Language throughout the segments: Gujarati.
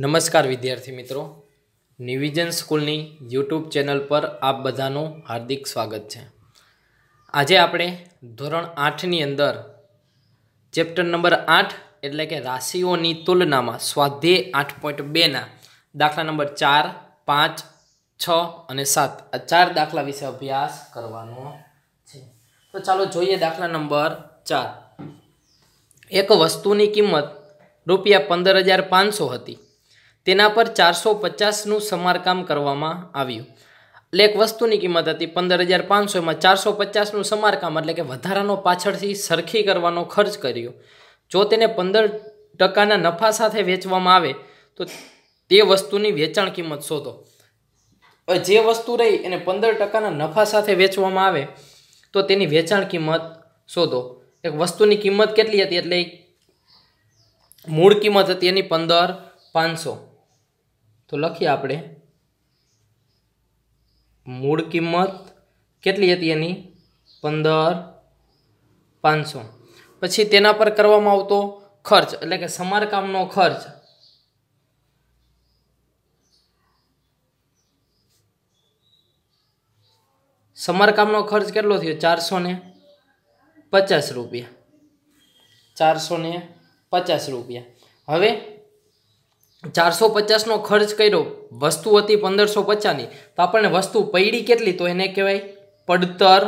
નમસ્કાર વિદ્યાર્થી મિત્રો નિવિઝન સ્કૂલની યુટ્યુબ ચેનલ પર આપ બધાનું હાર્દિક સ્વાગત છે આજે આપણે ધોરણ આઠની અંદર ચેપ્ટર નંબર આઠ એટલે કે રાશિઓની તુલનામાં સ્વાધ્યાય આઠ પોઈન્ટ બેના દાખલા નંબર ચાર પાંચ છ અને સાત આ ચાર દાખલા વિશે અભ્યાસ કરવાનો છે તો ચાલો જોઈએ દાખલા નંબર ચાર એક વસ્તુની કિંમત રૂપિયા પંદર હજાર પાંચસો હતી તેના પર ચારસો પચાસનું સમારકામ કરવામાં આવ્યું એટલે એક વસ્તુની કિંમત હતી પંદર હજાર પાંચસો એમાં ચારસો પચાસનું સમારકામ એટલે કે વધારાનો પાછળથી સરખી કરવાનો ખર્ચ કર્યો જો તેને પંદર ટકાના નફા સાથે વેચવામાં આવે તો તે વસ્તુની વેચાણ કિંમત શોધો જે વસ્તુ રહી એને પંદર ટકાના નફા સાથે વેચવામાં આવે તો તેની વેચાણ કિંમત શોધો એક વસ્તુની કિંમત કેટલી હતી એટલે મૂળ કિંમત હતી એની પંદર પાંચસો તો લખીએ આપણે મૂળ કિંમત કેટલી હતી એની પંદર પાંચસો પછી તેના પર કરવામાં આવતો ખર્ચ એટલે કે સમારકામનો ખર્ચ સમારકામનો ખર્ચ કેટલો થયો ચારસો ને પચાસ રૂપિયા ચારસો ને પચાસ રૂપિયા હવે ચારસો પચાસનો ખર્ચ કર્યો વસ્તુ હતી પંદરસો પચાસની તો આપણને વસ્તુ પૈડી કેટલી તો એને કહેવાય પડતર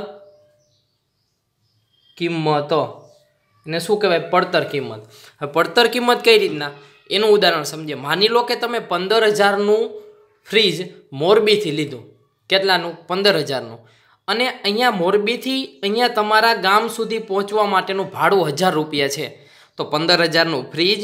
કિંમત એને શું કહેવાય પડતર કિંમત હવે પડતર કિંમત કઈ રીતના એનું ઉદાહરણ સમજીએ માની લો કે તમે પંદર હજારનું ફ્રીજ મોરબીથી લીધું કેટલાનું પંદર હજારનું અને અહીંયા મોરબીથી અહીંયા તમારા ગામ સુધી પહોંચવા માટેનું ભાડું હજાર રૂપિયા છે તો પંદર હજારનું ફ્રીજ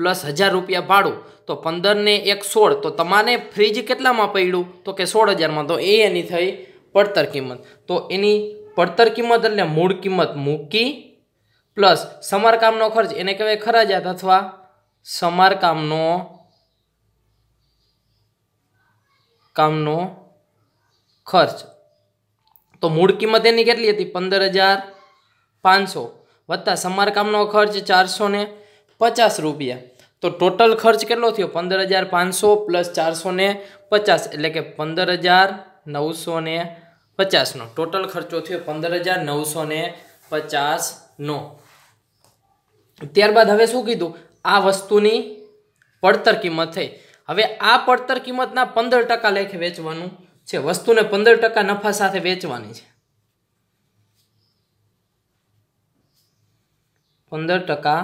પ્લસ હજાર રૂપિયા ભાડું તો પંદરને એક સોળ તો તમારે ફ્રીજ કેટલામાં પડ્યું તો કે સોળ હજારમાં તો એ એની થઈ પડતર કિંમત તો એની પડતર કિંમત એટલે મૂળ કિંમત મૂકી પ્લસ સમારકામનો ખર્ચ એને કહેવાય ખરાજાત અથવા સમારકામનો કામનો ખર્ચ તો મૂળ કિંમત એની કેટલી હતી પંદર હજાર પાંચસો વત્તા સમારકામનો ખર્ચ ચારસો ને પચાસ રૂપિયા તો ટોટલ ખર્ચ કેટલો થયો પંદર હજાર પાંચસો પ્લસ ચારસો પચાસ એટલે કે પંદર હજાર નવસો ને પચાસનો ટોટલ ખર્ચો થયો પંદર હજાર નવસો પચાસનો ત્યારબાદ હવે શું કીધું આ વસ્તુની પડતર કિંમત થઈ હવે આ પડતર કિંમતના પંદર ટકા લેખે વેચવાનું છે વસ્તુને પંદર ટકા નફા સાથે વેચવાની છે પંદર ટકા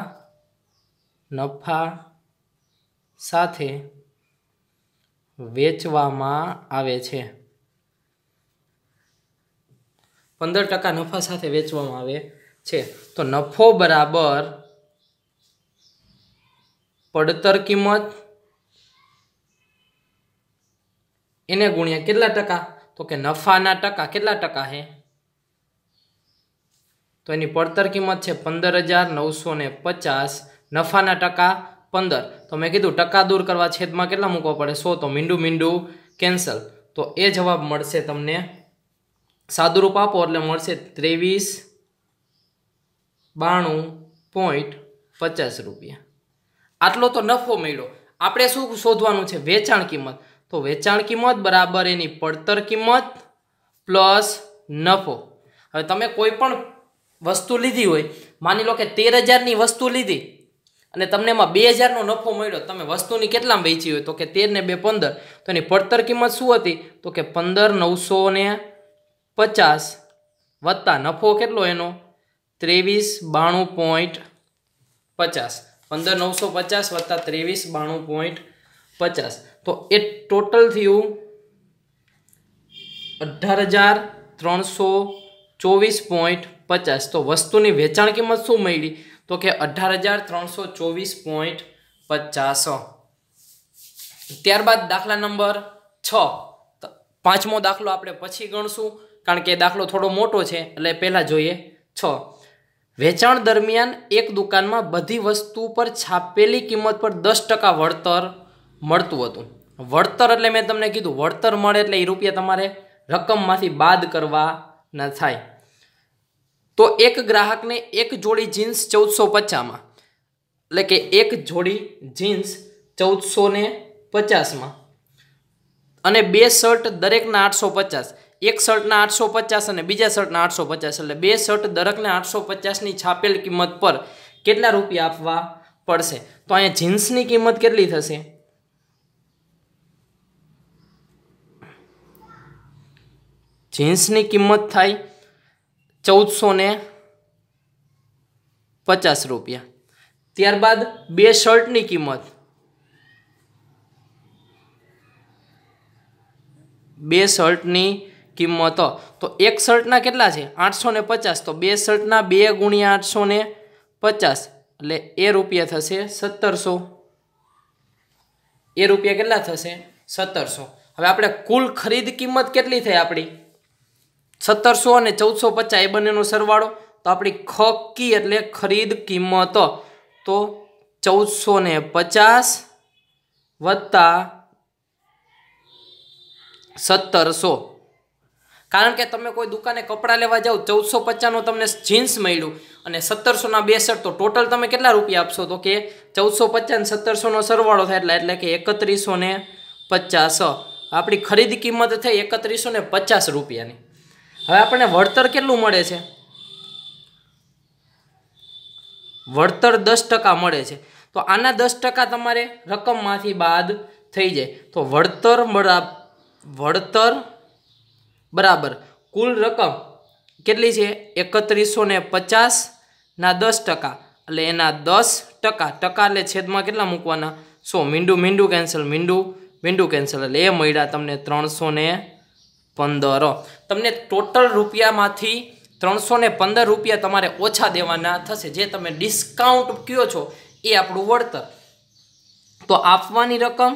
નફા સાથે વેચવામાં આવે છે પંદર ટકા નફા સાથે વેચવામાં આવે છે તો નફો બરાબર પડતર કિંમત એને ગુણ્યા કેટલા ટકા તો કે નફાના ટકા કેટલા ટકા હે તો એની પડતર કિંમત છે પંદર હજાર નવસો ને પચાસ નફાના ટકા પંદર તો મેં કીધું ટકા દૂર કરવા છેદમાં કેટલા મૂકવા પડે સો તો મીંડું મીંડું કેન્સલ તો એ જવાબ મળશે તમને સાદુરૂપ આપો એટલે મળશે ત્રેવીસ બાણું પોઈન્ટ પચાસ રૂપિયા આટલો તો નફો મળ્યો આપણે શું શોધવાનું છે વેચાણ કિંમત તો વેચાણ કિંમત બરાબર એની પડતર કિંમત પ્લસ નફો હવે તમે કોઈ પણ વસ્તુ લીધી હોય માની લો કે તેર હજારની વસ્તુ લીધી અને તમને એમાં બે હજારનો નફો મળ્યો તમે વસ્તુની કેટલામાં વેચી હોય તો કે તેર ને બે પંદર તો એની પડતર કિંમત શું હતી તો કે પંદર નવસો ને પચાસ વત્તા નફો કેટલો એનો ત્રેવીસ બાણું પોઈન્ટ પચાસ પંદર નવસો પચાસ વત્તા ત્રેવીસ બાણું પોઈન્ટ પચાસ તો એ ટોટલ થયું અઢાર હજાર ત્રણસો ચોવીસ પોઈન્ટ પચાસ તો વસ્તુની વેચાણ કિંમત શું મળી તો કે અઢાર હજાર ત્રણસો ચોવીસ પોઈન્ટ પચાસો ત્યારબાદ દાખલા નંબર છ પાંચમો દાખલો આપણે પછી ગણશું કારણ કે દાખલો થોડો મોટો છે એટલે પહેલાં જોઈએ છ વેચાણ દરમિયાન એક દુકાનમાં બધી વસ્તુ પર છાપેલી કિંમત પર દસ ટકા વળતર મળતું હતું વળતર એટલે મેં તમને કીધું વળતર મળે એટલે એ રૂપિયા તમારે રકમમાંથી બાદ કરવાના થાય તો એક ગ્રાહકને એક જોડી જીન્સ ચૌદસો પચાસમાં એટલે કે એક જોડી જીન્સ ચૌદસો ને પચાસમાં અને બે શર્ટ દરેકના આઠસો પચાસ એક શર્ટના આઠસો પચાસ અને બીજા શર્ટના આઠસો પચાસ એટલે બે શર્ટ દરેકને આઠસો પચાસની છાપેલ કિંમત પર કેટલા રૂપિયા આપવા પડશે તો અહીંયા જીન્સની કિંમત કેટલી થશે જીન્સની કિંમત થાય ચૌદસો ને પચાસ રૂપિયા ત્યારબાદ બે શર્ટની કિંમત બે શર્ટની કિંમતો તો એક શર્ટના કેટલા છે આઠસો ને પચાસ તો બે શર્ટના બે ગુણ્યા આઠસો ને પચાસ એટલે એ રૂપિયા થશે સત્તરસો એ રૂપિયા કેટલા થશે સત્તરસો હવે આપણે કુલ ખરીદ કિંમત કેટલી થઈ આપણી સત્તરસો અને ચૌદસો પચાસ એ બંનેનો સરવાળો તો આપણી ખકી એટલે ખરીદ કિંમત તો ચૌદસો ને પચાસ વત્તા સત્તરસો કારણ કે તમે કોઈ દુકાને કપડાં લેવા જાઓ ચૌદસો પચાસનો તમને જીન્સ મળ્યું અને સત્તરસોના બેસઠ તો ટોટલ તમે કેટલા રૂપિયા આપશો તો કે ચૌદસો પચાસ અને સત્તરસોનો સરવાળો થાય એટલે એટલે કે એકત્રીસો ને પચાસ આપણી ખરીદ કિંમત થઈ એકત્રીસો ને પચાસ રૂપિયાની હવે આપણને વળતર કેટલું મળે છે વળતર દસ ટકા મળે છે તો આના દસ ટકા તમારે રકમમાંથી બાદ થઈ જાય તો વળતર વળતર બરાબર કુલ રકમ કેટલી છે એકત્રીસો ને પચાસના દસ ટકા એટલે એના દસ ટકા ટકા એટલે છેદમાં કેટલા મૂકવાના સો મીંડું મીંડું કેન્સલ મીંડું મીંડું કેન્સલ એટલે એ મળ્યા તમને ત્રણસો ને પંદર તમને ટોટલ રૂપિયામાંથી ત્રણસો ને પંદર રૂપિયા તમારે ઓછા દેવાના થશે જે તમે ડિસ્કાઉન્ટ કયો છો એ આપણું વળતર તો આપવાની રકમ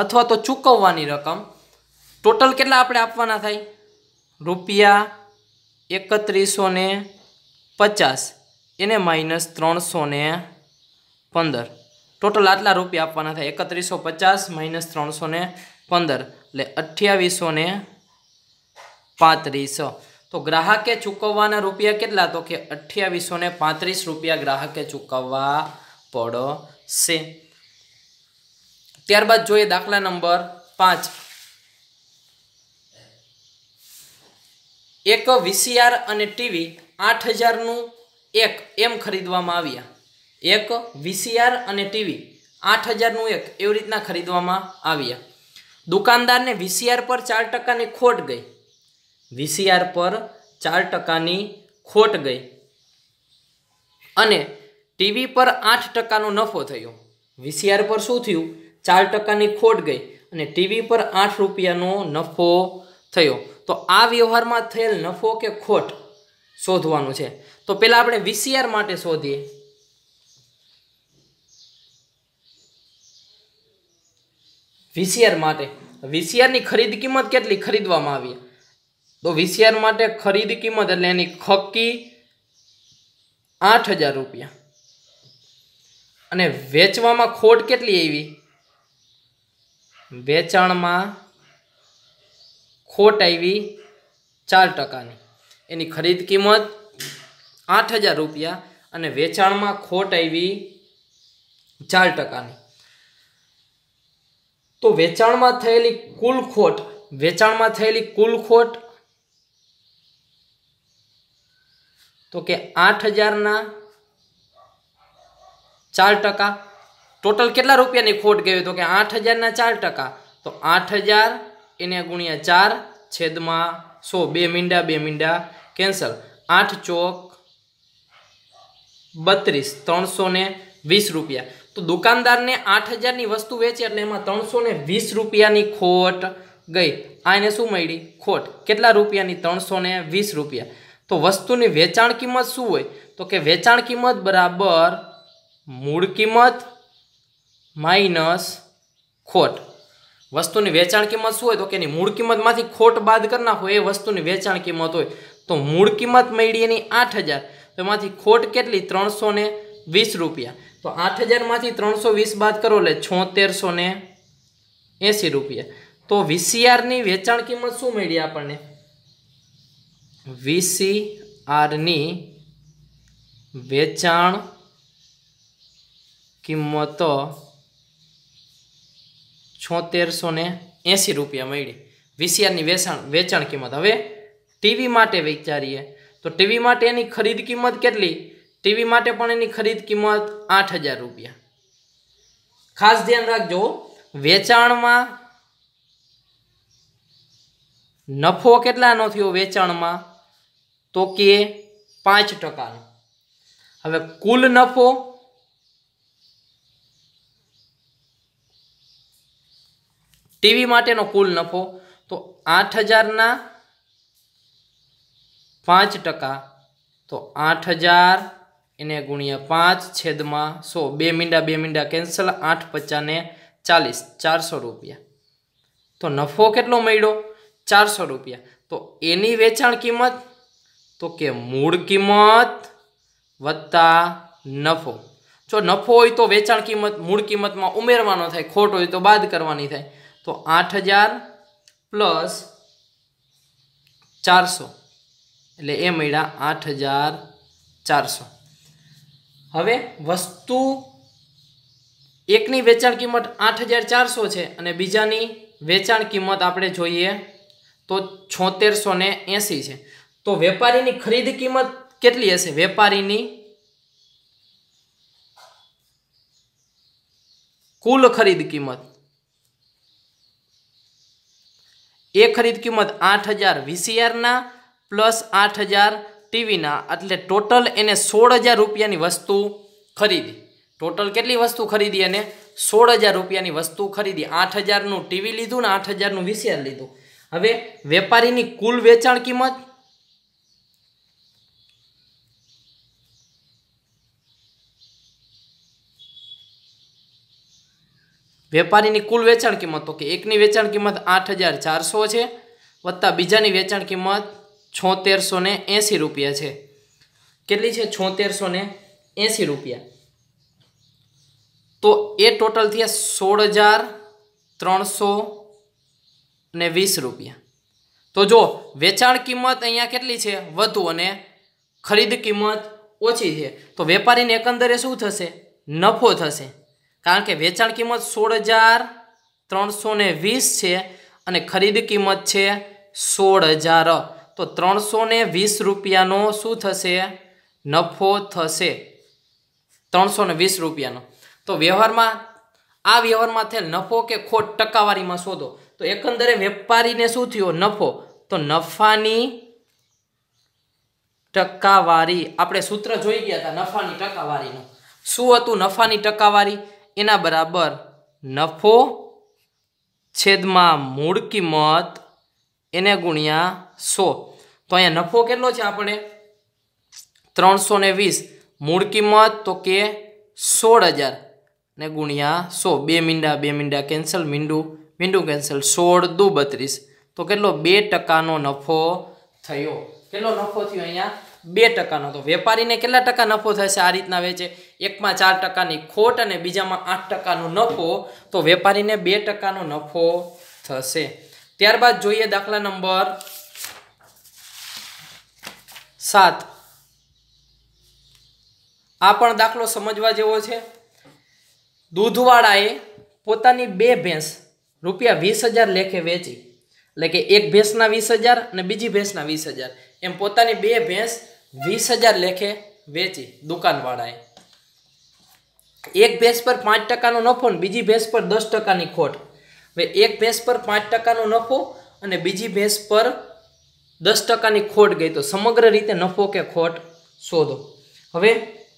અથવા તો ચૂકવવાની રકમ ટોટલ કેટલા આપણે આપવાના થાય રૂપિયા એકત્રીસો પચાસ એને માઇનસ ત્રણસો પંદર ટોટલ આટલા રૂપિયા આપવાના થાય એકત્રીસો પચાસ માઇનસ ત્રણસો પંદર એટલે અઠ્યાવીસો પાંત્રીસ તો ગ્રાહકે ચૂકવવાના રૂપિયા કેટલા તો કે અઠ્યાવીસો પાંત્રીસ રૂપિયા ગ્રાહકે ચૂકવવા પડશે ત્યારબાદ જોઈએ દાખલા નંબર પાંચ એક વીસીઆર અને ટીવી આઠ હજારનું એક એમ ખરીદવામાં આવ્યા એક વીસીઆર અને ટીવી આઠ હજારનું એક એવી રીતના ખરીદવામાં આવ્યા દુકાનદારને વીસીઆર પર ચાર ટકાની ખોટ ગઈ વીસીઆર પર ચાર ટકાની ખોટ ગઈ અને ટીવી પર આઠ ટકાનો નફો થયો વીસીઆર પર શું થયું ચાર ટકાની ખોટ ગઈ અને ટીવી પર આઠ રૂપિયાનો નફો થયો તો આ વ્યવહારમાં થયેલ નફો કે ખોટ શોધવાનું છે તો પહેલાં આપણે વીસીઆર માટે શોધીએ વીસીઆર માટે વીસીઆરની ખરીદ કિંમત કેટલી ખરીદવામાં આવી તો વીસીઆર માટે ખરીદ કિંમત એટલે એની ખક્કી આઠ હજાર રૂપિયા અને વેચવામાં ખોટ કેટલી આવી વેચાણમાં ખોટ આવી ચાર ટકાની એની ખરીદ કિંમત આઠ હજાર રૂપિયા અને વેચાણમાં ખોટ આવી ચાર ટકાની તો વેચાણમાં થયેલી કુલ ખોટ વેચાણમાં થયેલી કુલ ખોટ તો કે આઠ હજારના ચાર ટકા ટોટલ કેટલા રૂપિયાની ખોટ ગઈ તો કે આઠ હજારના ચાર ટકા તો આઠ હજાર એને ગુણ્યા ચાર છેદમાં સો બે મીંડા બે મીંડા કેન્સલ આઠ ચોક બત્રીસ ત્રણસો વીસ રૂપિયા તો દુકાનદારને આઠ હજારની વસ્તુ વેચી એટલે એમાં ત્રણસો ને વીસ રૂપિયાની ખોટ ગઈ આ એને શું મળી ખોટ કેટલા રૂપિયાની ત્રણસો ને વીસ રૂપિયા તો વસ્તુની વેચાણ કિંમત શું હોય તો કે વેચાણ કિંમત બરાબર મૂળ કિંમત માઇનસ ખોટ વસ્તુની વેચાણ કિંમત શું હોય તો કે એની મૂળ કિંમતમાંથી ખોટ બાદ કરી નાખો એ વસ્તુની વેચાણ કિંમત હોય તો મૂળ કિંમત મળી એની આઠ હજાર તો એમાંથી ખોટ કેટલી ત્રણસો વીસ રૂપિયા તો આઠ હજારમાંથી ત્રણસો વીસ બાદ કરો એટલે છોતેરસો ને એંસી રૂપિયા તો વીસીઆરની વેચાણ કિંમત શું મળી આપણને વીસીઆરની વેચાણ કિંમત છોતેરસો ને એંસી રૂપિયા મળી વીસીઆરની વેચાણ વેચાણ કિંમત હવે ટીવી માટે વિચારીએ તો ટીવી માટે એની ખરીદ કિંમત કેટલી ટીવી માટે પણ એની ખરીદ કિંમત આઠ હજાર રૂપિયા ખાસ ધ્યાન રાખજો વેચાણમાં નફો કેટલાનો થયો વેચાણમાં તો કે પાંચ ટકાનો હવે કુલ નફો ટીવી માટેનો કુલ નફો તો આઠ હજારના પાંચ ટકા તો આઠ હજાર એને ગુણ્યા પાંચ છેદમાં સો બે મીંડા બે મીંડા કેન્સલ આઠ પચાને ચાલીસ ચારસો રૂપિયા તો નફો કેટલો મળ્યો ચારસો રૂપિયા તો એની વેચાણ કિંમત તો કે મૂળ કિંમત વત્તા નફો જો નફો હોય તો વેચાણ કિંમત મૂળ કિંમતમાં ઉમેરવાનો થાય ખોટ હોય તો બાદ કરવાની થાય તો આઠ હજાર પ્લસ ચારસો એટલે એ મળ્યા આઠ હજાર ચારસો હવે વસ્તુ એકની વેચાણ કિંમત આઠ હજાર ચારસો છે અને બીજાની વેચાણ કિંમત આપણે જોઈએ તો છોતેરસો ને એંસી છે તો વેપારીની ખરીદ કિંમત કેટલી હશે વેપારીની કુલ ખરીદ કિંમત એ ખરીદ કિંમત આઠ હજાર વીસીઆરના પ્લસ આઠ હજાર ટીવીના એટલે ટોટલ એને સોળ હજાર રૂપિયાની વસ્તુ ખરીદી ટોટલ કેટલી વસ્તુ ખરીદી એને સોળ હજાર રૂપિયાની વસ્તુ ખરીદી આઠ હજારનું ટીવી લીધું ને આઠ હજારનું વીસીઆર લીધું હવે વેપારીની કુલ વેચાણ કિંમત વેપારીની કુલ વેચાણ કિંમત તો કે એકની વેચાણ કિંમત આઠ હજાર ચારસો છે વત્તા બીજાની વેચાણ કિંમત છોતેરસો ને એંસી રૂપિયા છે કેટલી છે છોતેરસો ને એંસી રૂપિયા તો એ ટોટલ થયા સોળ હજાર ત્રણસો ને વીસ રૂપિયા તો જો વેચાણ કિંમત અહીંયા કેટલી છે વધુ અને ખરીદ કિંમત ઓછી છે તો વેપારીને એકંદરે શું થશે નફો થશે કારણ કે વેચાણ કિંમત સોળ હજાર ત્રણસો ને વીસ છે અને ખરીદ કિંમત છે સોળ હજાર તો ત્રણસો વીસ રૂપિયાનો શું થશે નફો થશે ત્રણસો વીસ રૂપિયાનો તો વ્યવહારમાં આ વ્યવહારમાં થયેલ નફો કે ખોટ ટકાવારીમાં શોધો તો એકંદરે વેપારીને શું થયો નફો તો નફાની ટકાવારી આપણે સૂત્ર જોઈ ગયા હતા નફાની ટકાવારીનું શું હતું નફાની ટકાવારી એના બરાબર નફો છેદમાં મૂળ કિંમત એને ગુણ્યા સો તો અહીંયા નફો કેટલો છે આપણે ત્રણસો ને વીસ મૂળ કિંમત તો કે સોળ હજાર ને ગુણ્યા સો બે મીંડા બે મીંડા કેન્સલ મીંડું મીંડું કેન્સલ સોળ દુ બત્રીસ તો કેટલો બે ટકાનો નફો થયો કેટલો નફો થયો અહીંયા બે ટકાનો તો વેપારીને કેટલા ટકા નફો થશે આ રીતના વેચે એકમાં ચાર ટકાની ખોટ અને બીજામાં આઠ ટકાનો નફો તો વેપારીને બે ટકાનો નફો થશે ત્યારબાદ જોઈએ દાખલા નંબર સાત આ પણ દાખલો સમજવા જેવો છે દૂધવાળાએ પોતાની બે ભેંસ રૂપિયા વીસ હજાર લેખે વેચી એટલે કે એક ભેંસના વીસ હજાર અને બીજી ભેંસના વીસ હજાર એમ પોતાની બે ભેંસ વીસ હજાર લેખે વેચી દુકાનવાળાએ એક ભેંસ પર પાંચ ટકાનો નફો ને બીજી ભેંસ પર દસ ટકાની ખોટ હવે એક ભેંસ પર પાંચ ટકાનો નફો અને બીજી ભેંસ પર દસ ટકાની ખોટ ગઈ તો સમગ્ર રીતે નફો કે ખોટ શોધો હવે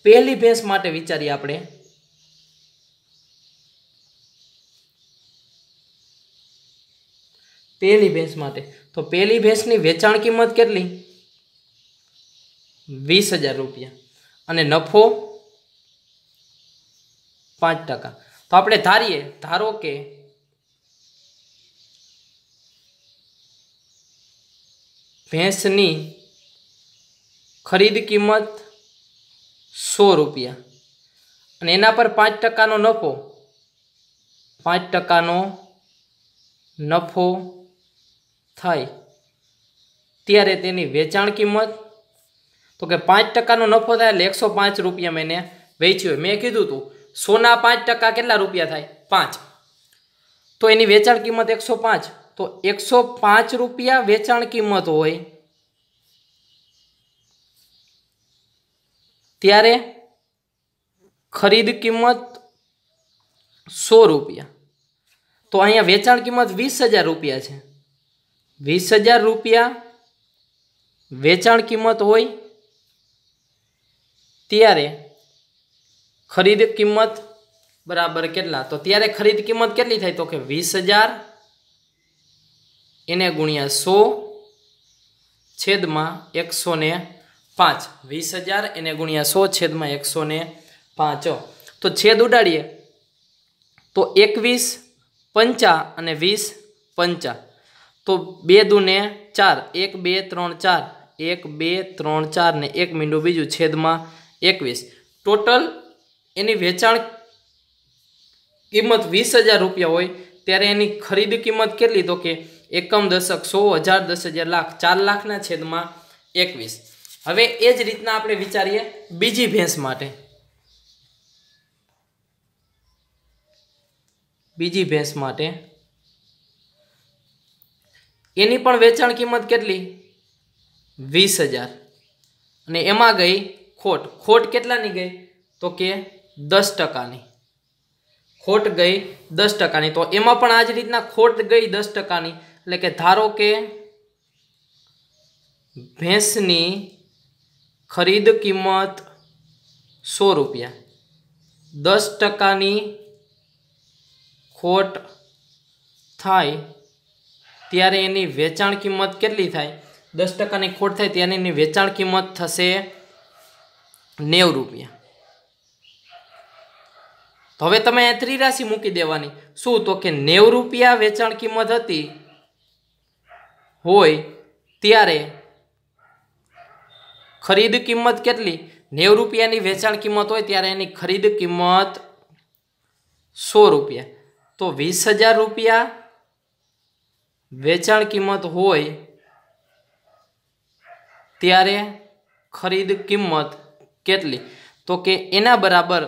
પહેલી ભેંસ માટે વિચારીએ આપણે પહેલી ભેંસ માટે તો પહેલી ભેંસની વેચાણ કિંમત કેટલી વીસ હજાર રૂપિયા અને નફો પાંચ ટકા તો આપણે ધારીએ ધારો કે ભેંસની ખરીદ કિંમત સો રૂપિયા અને એના પર પાંચ ટકાનો નફો પાંચ ટકાનો નફો થાય ત્યારે તેની વેચાણ કિંમત તો કે પાંચ ટકાનો નફો થાય એટલે એકસો પાંચ રૂપિયા મેં એને વેચ્યો મેં કીધું હતું સોના પાંચ ટકા કેટલા રૂપિયા થાય પાંચ તો એની વેચાણ કિંમત એકસો પાંચ તો એકસો પાંચ રૂપિયા વેચાણ કિંમત હોય ત્યારે ખરીદ કિંમત સો રૂપિયા તો અહીંયા વેચાણ કિંમત વીસ હજાર રૂપિયા છે વીસ હજાર રૂપિયા વેચાણ કિંમત હોય ત્યારે ખરીદ કિંમત બરાબર કેટલા તો ત્યારે ખરીદ કિંમત કેટલી થાય તો કે વીસ હજાર એને ગુણ્યા સો છેદમાં એકસો ને પાંચ વીસ હજાર એને ગુણ્યા સો છેદમાં એકસો ને પાંચ તો છેદ ઉડાડીએ તો એકવીસ પંચા અને વીસ પંચા તો બે દુને ચાર એક બે ત્રણ ચાર એક બે ત્રણ ચાર ને એક મીંડું બીજું છેદમાં એકવીસ ટોટલ એની વેચાણ કિંમત વીસ હજાર રૂપિયા હોય ત્યારે એની ખરીદ કિંમત કેટલી તો કે એકમ દશક સો હજાર દસ હજાર લાખ ચાર લાખના છેદમાં એકવીસ હવે એ જ રીતના આપણે વિચારીએ બીજી ભેંસ માટે બીજી ભેંસ માટે એની પણ વેચાણ કિંમત કેટલી વીસ હજાર અને એમાં ગઈ ખોટ ખોટ કેટલાની ગઈ તો કે દસ ટકાની ખોટ ગઈ દસ ટકાની તો એમાં પણ આ જ રીતના ખોટ ગઈ દસ ટકાની એટલે કે ધારો કે ભેંસની ખરીદ કિંમત સો રૂપિયા દસ ટકાની ખોટ થાય ત્યારે એની વેચાણ કિંમત કેટલી થાય દસ ટકાની ખોટ થાય ત્યારે એની વેચાણ કિંમત થશે નેવ રૂપિયા તો હવે તમે ત્રિરાશી મૂકી દેવાની શું તો કે નેવ રૂપિયા વેચાણ કિંમત હતી હોય ત્યારે ખરીદ કિંમત કેટલી નેવ રૂપિયાની વેચાણ કિંમત હોય ત્યારે એની ખરીદ કિંમત સો રૂપિયા તો વીસ હજાર રૂપિયા વેચાણ કિંમત હોય ત્યારે ખરીદ કિંમત કેટલી તો કે એના બરાબર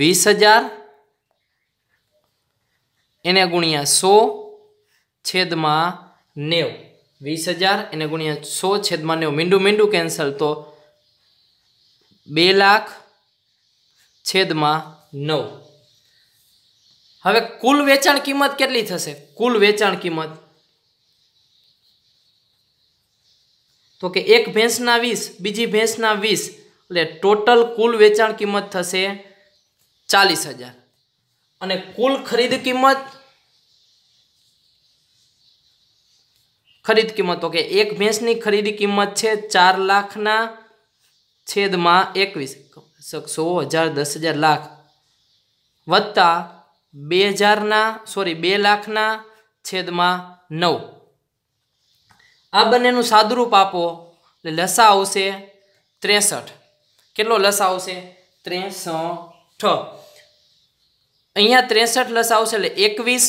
વીસ હજાર એને ગુણ્યા સો છેદમાં નેવ વીસ હજાર એને ગુણ્યા સો છેદમાં નેવ મીંડું મીંડું કેન્સલ તો બે લાખ છેદમાં નવ હવે કુલ વેચાણ કિંમત કેટલી થશે કુલ વેચાણ કિંમત તો કે એક ભેંસના વીસ બીજી ભેંસના વીસ એટલે ટોટલ કુલ વેચાણ કિંમત થશે ચાલીસ હજાર અને કુલ ખરીદ કિંમત ખરીદ કિંમત તો કે એક ભેંસની ખરીદી કિંમત છે ચાર લાખના છેદમાં એકવીસ સો હજાર દસ હજાર લાખ વત્તા બે હજારના સોરી બે લાખના છેદમાં નવ આ બંનેનું સાદુરૂપ આપો એટલે લસા આવશે ત્રેસઠ કેટલો લસા આવશે ત્રેસઠ અહીંયા ત્રેસઠ લસા આવશે એટલે એકવીસ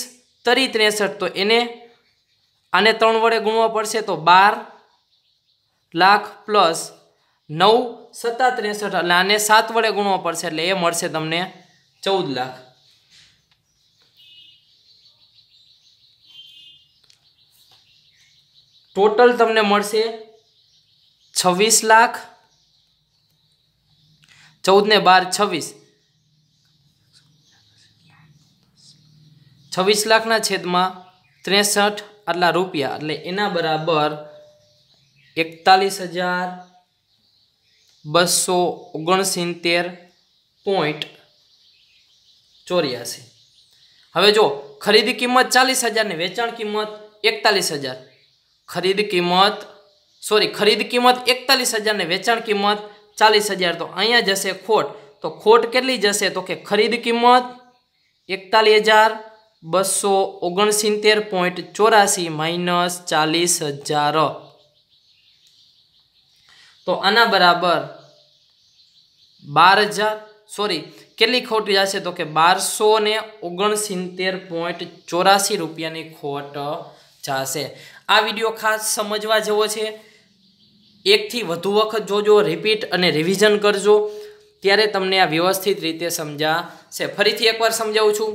તરી ત્રેસઠ તો એને આને ત્રણ વડે ગુણવા પડશે તો બાર લાખ પ્લસ નવ સત્તા ત્રેસઠ એટલે આને સાત વડે ગુણવા પડશે એટલે એ મળશે તમને ચૌદ લાખ ટોટલ તમને મળશે છવ્વીસ લાખ ચૌદ ને બાર છવ્વીસ છવ્વીસ લાખના છેદમાં ત્રેસઠ આટલા રૂપિયા એટલે એના બરાબર એકતાલીસ હજાર બસો ઓગણસિત્તેર પોઈન્ટ ચોર્યાસી હવે જો ખરીદી કિંમત ચાલીસ હજાર ને વેચાણ કિંમત એકતાલીસ હજાર ખરીદ કિંમત સોરી ખરીદ કિંમત એકતાલીસ હજાર ને વેચાણ કિંમત ચાલીસ હજાર તો અહીંયા જશે ખોટ તો ખોટ કેટલી જશે તો કે ખરીદ કિંમત એકતાલીસ હજાર બસો ઓગણસિત્તેર પોઈન્ટ ચોરાસી માઇનસ ચાલીસ હજાર તો આના બરાબર બાર હજાર સોરી કેટલી ખોટ જશે તો કે બારસો ને ઓગણસિત્તેર પોઈન્ટ ચોરાસી રૂપિયાની ખોટ જશે આ વિડીયો ખાસ સમજવા જેવો છે એકથી વધુ વખત જોજો રિપીટ અને રિવિઝન કરજો ત્યારે તમને આ વ્યવસ્થિત રીતે સમજાશે ફરીથી એકવાર સમજાવું છું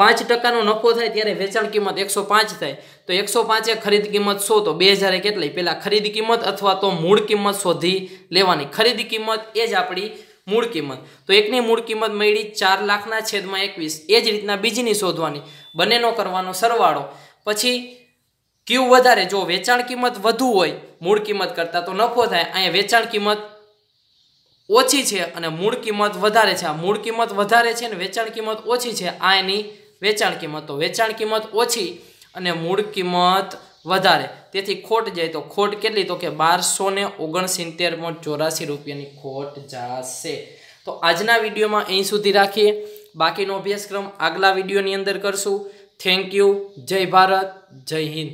પાંચ ટકાનો નફો થાય ત્યારે વેચાણ કિંમત એકસો પાંચ થાય તો એકસો પાંચે ખરીદ કિંમત સો તો બે હજારે કેટલી પહેલાં ખરીદ કિંમત અથવા તો મૂળ કિંમત શોધી લેવાની ખરીદ કિંમત એ જ આપણી મૂળ કિંમત તો એકની મૂળ કિંમત મળી ચાર લાખના છેદમાં એકવીસ એ જ રીતના બીજીની શોધવાની બંનેનો કરવાનો સરવાળો પછી ક્યુ વધારે જો વેચાણ કિંમત વધુ હોય મૂળ કિંમત કરતાં તો નફો થાય અહીંયા વેચાણ કિંમત ઓછી છે અને મૂળ કિંમત વધારે છે આ મૂળ કિંમત વધારે છે અને વેચાણ કિંમત ઓછી છે આ એની વેચાણ કિંમતો વેચાણ કિંમત ઓછી અને મૂળ કિંમત વધારે તેથી ખોટ જાય તો ખોટ કેટલી તો કે બારસો ને ઓગણસિત્તેર પોઈન્ટ ચોરાસી રૂપિયાની ખોટ જશે તો આજના વિડીયોમાં અહીં સુધી રાખીએ બાકીનો અભ્યાસક્રમ આગલા વિડીયોની અંદર કરશું થેન્ક યુ જય ભારત જય હિન્દ